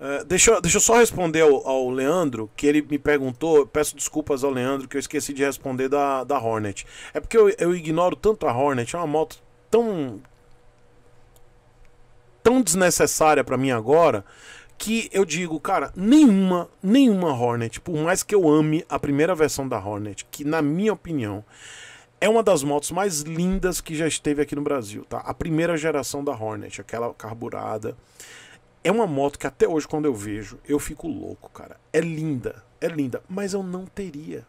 Eh, deixa, deixa eu só responder ao, ao, Leandro, que ele me perguntou. Peço desculpas ao Leandro, que eu esqueci de responder da, da Hornet. É porque eu, eu ignoro tanto a Hornet, é uma moto tão. tão desnecessária para mim agora. Que eu digo, cara, nenhuma, nenhuma Hornet, por mais que eu ame a primeira versão da Hornet, que na minha opinião é uma das motos mais lindas que já esteve aqui no Brasil, tá? A primeira geração da Hornet, aquela carburada. É uma moto que até hoje, quando eu vejo, eu fico louco, cara. É linda, é linda, mas eu não teria.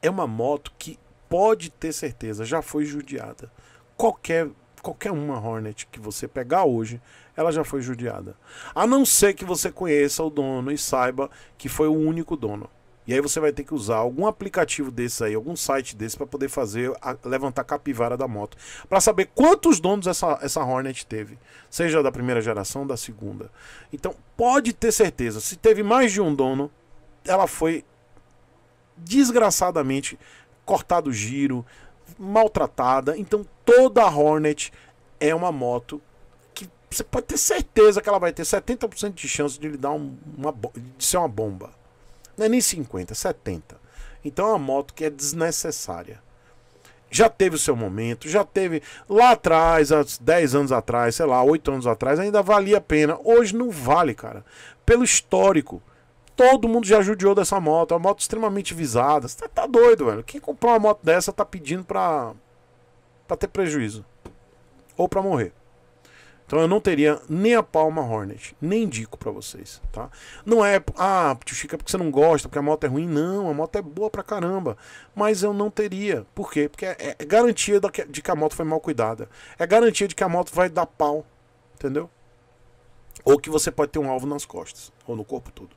É uma moto que pode ter certeza, já foi judiada. Qualquer qualquer uma Hornet que você pegar hoje, ela já foi judiada. A não ser que você conheça o dono e saiba que foi o único dono. E aí você vai ter que usar algum aplicativo desse aí, algum site desse para poder fazer a, levantar capivara da moto, para saber quantos donos essa essa Hornet teve, seja da primeira geração, da segunda. Então, pode ter certeza, se teve mais de um dono, ela foi desgraçadamente cortado o giro, maltratada. Então, toda Hornet é uma moto que você pode ter certeza que ela vai ter 70% de chance de lhe dar um, uma de ser uma bomba. Não é nem 50, 70. Então é uma moto que é desnecessária. Já teve o seu momento, já teve lá atrás, há 10 anos atrás, sei lá, 8 anos atrás, ainda valia a pena. Hoje não vale, cara. Pelo histórico, todo mundo já judiou dessa moto. É uma moto extremamente visada. Você tá doido, velho. Quem comprar uma moto dessa tá pedindo pra, pra ter prejuízo ou pra morrer. Então eu não teria nem a Palma Hornet, nem indico para vocês, tá? Não é, ah, tio Chico, é porque você não gosta, porque a moto é ruim. Não, a moto é boa pra caramba. Mas eu não teria. Por quê? Porque é, é garantia de que a moto foi mal cuidada. É garantia de que a moto vai dar pau, entendeu? Ou que você pode ter um alvo nas costas, ou no corpo todo.